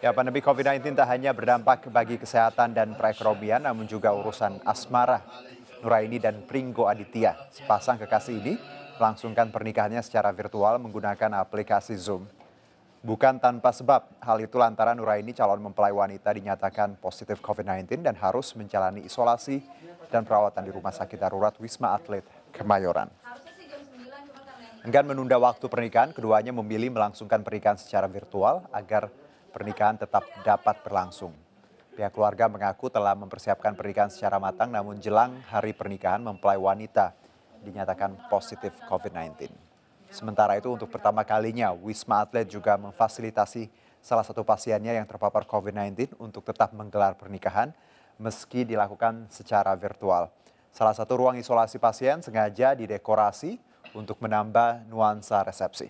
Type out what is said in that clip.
Ya, pandemi COVID-19 tak hanya berdampak bagi kesehatan dan perekonomian, namun juga urusan asmara. Nuraini dan Pringgo Aditya, sepasang kekasih ini, melangsungkan pernikahannya secara virtual menggunakan aplikasi Zoom. Bukan tanpa sebab, hal itu lantaran Nuraini calon mempelai wanita dinyatakan positif COVID-19 dan harus menjalani isolasi dan perawatan di Rumah Sakit Darurat Wisma Atlet Kemayoran. Enggan menunda waktu pernikahan, keduanya memilih melangsungkan pernikahan secara virtual agar pernikahan tetap dapat berlangsung. Pihak keluarga mengaku telah mempersiapkan pernikahan secara matang namun jelang hari pernikahan mempelai wanita dinyatakan positif COVID-19. Sementara itu untuk pertama kalinya Wisma Atlet juga memfasilitasi salah satu pasiennya yang terpapar COVID-19 untuk tetap menggelar pernikahan meski dilakukan secara virtual. Salah satu ruang isolasi pasien sengaja didekorasi untuk menambah nuansa resepsi.